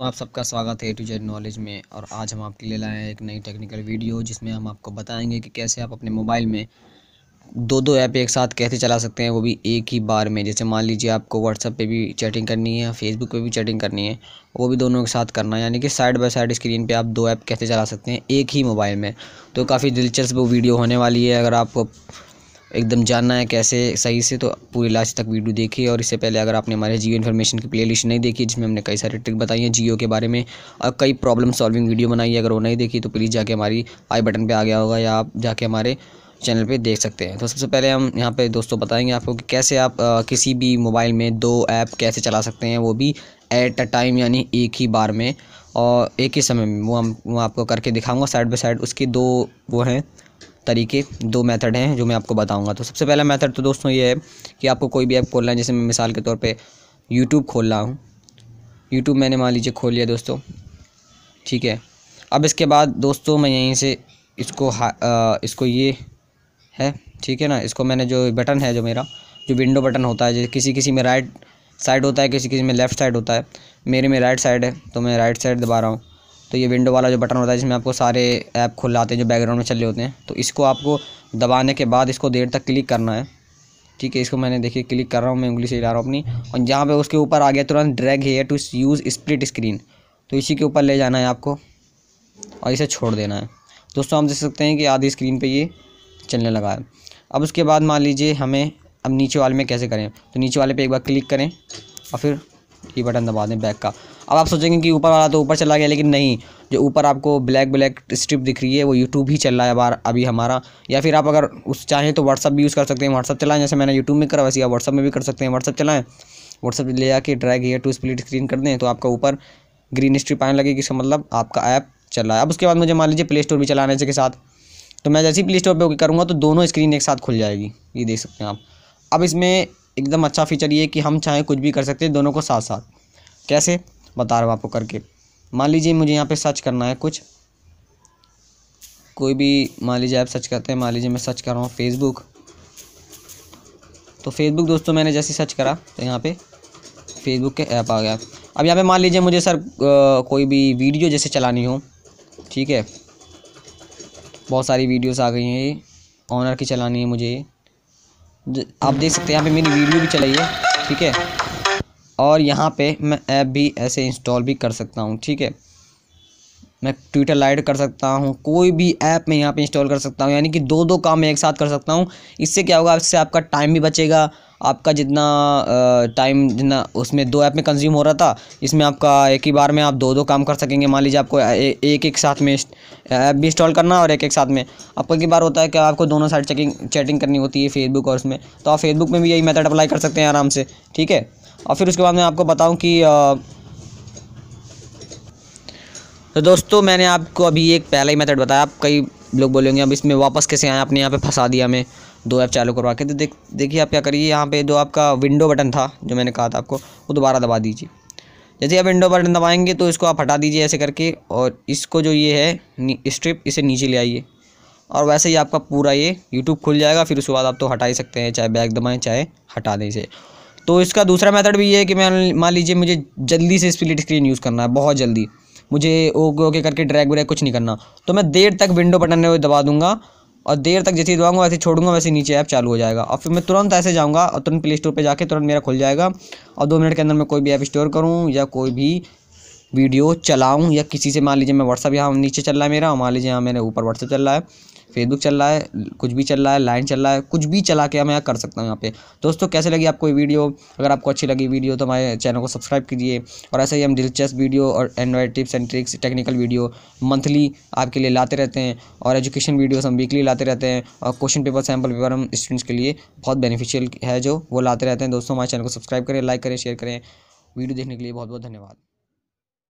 तो आप सबका स्वागत है ए टू जेड नॉलेज में और आज हम आपके लिए लाए हैं एक नई टेक्निकल वीडियो जिसमें हम आपको बताएंगे कि कैसे आप अपने मोबाइल में दो दो ऐप एक साथ कैसे चला सकते हैं वो भी एक ही बार में जैसे मान लीजिए आपको व्हाट्सअप पे भी चैटिंग करनी है फेसबुक पे भी चैटिंग करनी है वो भी दोनों के साथ करना है यानी कि साइड बाय साइड स्क्रीन पे आप दो ऐप कैसे चला सकते हैं एक ही मोबाइल में तो काफ़ी दिलचस्प वीडियो होने वाली है अगर आप एकदम जानना है कैसे सही से तो पूरी लास्ट तक वीडियो देखिए और इससे पहले अगर आपने हमारे जियो इन्फॉर्मेशन की प्लेलिस्ट नहीं देखी जिसमें हमने कई सारी ट्रिक बताई है जियो के बारे में और कई प्रॉब्लम सॉल्विंग वीडियो बनाई है अगर वो नहीं देखी तो प्लीज़ जाके हमारी आई बटन पर आ गया होगा या आप जाके हमारे चैनल पे देख सकते हैं तो सबसे पहले हम यहाँ पे दोस्तों बताएंगे आपको कि कैसे आप आ, किसी भी मोबाइल में दो ऐप कैसे चला सकते हैं वो भी एट अ टाइम यानी एक ही बार में और एक ही समय में वो हम वो आपको करके दिखाऊंगा साइड बाय साइड उसकी दो वो हैं तरीके दो मेथड हैं जो मैं आपको बताऊंगा तो सबसे पहला मेथड तो दोस्तों ये है कि आपको कोई भी ऐप खोलना है जैसे मैं मिसाल के तौर पे यूट्यूब खोल रहा हूँ यूट्यूब मैंने मान लीजिए खोल लिया दोस्तों ठीक है अब इसके बाद दोस्तों मैं यहीं से इसको आ, इसको ये है ठीक है ना इसको मैंने जो बटन है जो मेरा जो विंडो बटन होता है जैसे किसी किसी में राइट साइड होता है किसी किसी में लेफ़्ट साइड होता है मेरे में राइट साइड है तो मैं राइट साइड दबा रहा हूँ तो ये विंडो वाला जो बटन होता है जिसमें आपको सारे ऐप खुल आते हैं जो बैकग्राउंड में चल रहे होते हैं तो इसको आपको दबाने के बाद इसको देर तक क्लिक करना है ठीक है इसको मैंने देखिए क्लिक कर रहा हूँ मैं उंगली से हिला रहा हूँ अपनी और जहाँ पे उसके ऊपर आ गया तुरंत drag here to use split screen तो इसी के ऊपर ले जाना है आपको और इसे छोड़ देना है दोस्तों हम देख सकते हैं कि आधी स्क्रीन पर ये चलने लगा है अब उसके बाद मान लीजिए हमें अब नीचे वाले में कैसे करें तो नीचे वाले पर एक बार क्लिक करें और फिर ई बटन दबा दें बैक का अब आप सोचेंगे कि ऊपर वाला तो ऊपर चला गया लेकिन नहीं जो ऊपर आपको ब्लैक ब्लैक स्ट्रिप दिख रही है वो यूट्यूब ही चल रहा है बार अभी हमारा या फिर आप अगर उस चाहें तो व्हाट्सअप भी यूज़ कर सकते हैं व्हाट्सअप चलाएं जैसे मैंने यूट्यूब में करा वैसे आप व्हाट्सअप में भी कर सकते हैं व्हाट्सअप चलाएं व्हाट्सअप ले जाकर drag here to split screen कर दें तो आपका ऊपर ग्रीन स्ट्रिप आने लगेगी इसका मतलब आपका ऐप चल रहा है अब उसके बाद मुझे मान लीजिए प्ले स्टोर भी चलाने के साथ तो मैं जैसे ही प्ले स्टोर पर करूँगा तो दोनों स्क्रीन एक साथ खुल जाएगी ये देख सकते हैं आप अब इसमें एकदम अच्छा फीचर ये कि हम चाहें कुछ भी कर सकते हैं दोनों को साथ साथ कैसे बता रहा हूँ आपको करके मान लीजिए मुझे यहाँ पे सर्च करना है कुछ कोई भी मान लीजिए आप सर्च करते हैं मान लीजिए मैं सर्च कर रहा हूँ फेसबुक तो फेसबुक दोस्तों मैंने जैसे सर्च करा तो यहाँ पे फेसबुक के ऐप आ गया अब यहाँ पे मान लीजिए मुझे सर कोई भी वीडियो जैसे चलानी हो ठीक है बहुत सारी वीडियोस आ गई हैं ऑनर की चलानी है मुझे आप देख सकते हैं यहाँ पे मेरी वीडियो भी चलाइए ठीक है और यहाँ पे मैं ऐप भी ऐसे इंस्टॉल भी कर सकता हूँ ठीक है मैं ट्विटर लाइट कर सकता हूँ कोई भी ऐप मैं यहाँ पे इंस्टॉल कर सकता हूँ यानी कि दो दो काम मैं एक साथ कर सकता हूँ इससे क्या होगा इससे आपका टाइम भी बचेगा आपका जितना टाइम जितना उसमें दो ऐप में कंज्यूम हो रहा था इसमें आपका एक ही बार में आप दो दो काम कर सकेंगे मान लीजिए आपको एक एक साथ में ऐप भी इंस्टॉल करना और एक एक साथ में आपको एक बार होता है कि आपको दोनों साइड चेकिंग चैटिंग करनी होती है फेसबुक और उसमें तो आप फेसबुक में भी यही मेथड अप्लाई कर सकते हैं आराम से ठीक है और फिर उसके बाद मैं आपको बताऊँ कि तो दोस्तों मैंने आपको अभी एक पहला ही मेथड बताया आप कई लोग बोलेंगे अब इसमें वापस कैसे आए आपने यहाँ पे फंसा दिया हमें दो ऐप चालू करवा के तो देख देखिए आप क्या करिए यहाँ पे जो आपका विंडो बटन था जो मैंने कहा था आपको वो दोबारा दबा दीजिए जैसे आप विंडो बटन दबाएंगे तो इसको आप हटा दीजिए ऐसे करके और इसको जो ये है स्ट्रिप इसे नीचे ले आइए और वैसे ही आपका पूरा ये यूट्यूब खुल जाएगा फिर उसके बाद आप तो हटा ही सकते हैं चाहे बैग दबाएँ चाहे हटा दें इसे तो इसका दूसरा मेथड भी ये है कि मैं मान लीजिए मुझे जल्दी से स्प्लिट स्क्रीन यूज़ करना है बहुत जल्दी मुझे ओके ओके करके ड्रैग व्रैग कुछ नहीं करना तो मैं देर तक विंडो बटन दबा दूंगा और देर तक जैसे ही दबाऊंगा वैसे छोड़ूंगा वैसे नीचे ऐप चालू हो जाएगा और फिर मैं तुरंत ऐसे जाऊँगा और तुरंत प्ले स्टोर पर जाकर तुरंत मेरा खुल जाएगा और दो मिनट के अंदर मैं कोई भी ऐप स्टोर करूँ या कोई भी वीडियो चलाऊँ या किसी से मान लीजिए मैं व्हाट्सअप यहाँ नीचे चल रहा है मेरा मान लीजिए यहाँ मेरे ऊपर व्हाट्सअप चल रहा है फेसबुक चल रहा है कुछ भी चल रहा है लाइन चल रहा है कुछ भी चला के मैं यहाँ कर सकता हूँ यहाँ पे दोस्तों कैसे लगी आपको ये वीडियो अगर आपको अच्छी लगी वीडियो तो हमारे चैनल को सब्सक्राइब कीजिए और ऐसे ही हम दिलचस्प वीडियो और Android tips and tricks technical video monthly आपके लिए लाते रहते हैं और एजुकेशन वीडियोज़ हम वीकली लाते रहते हैं और क्वेश्चन पेपर सैम्पल पेपर हम स्टूडेंट्स के लिए बहुत बेनिफिशियल है जो वो लाते रहते हैं दोस्तों हमारे चैनल को सब्सक्राइब करें लाइक करें शेयर करें वीडियो देखने के लिए बहुत बहुत धन्यवाद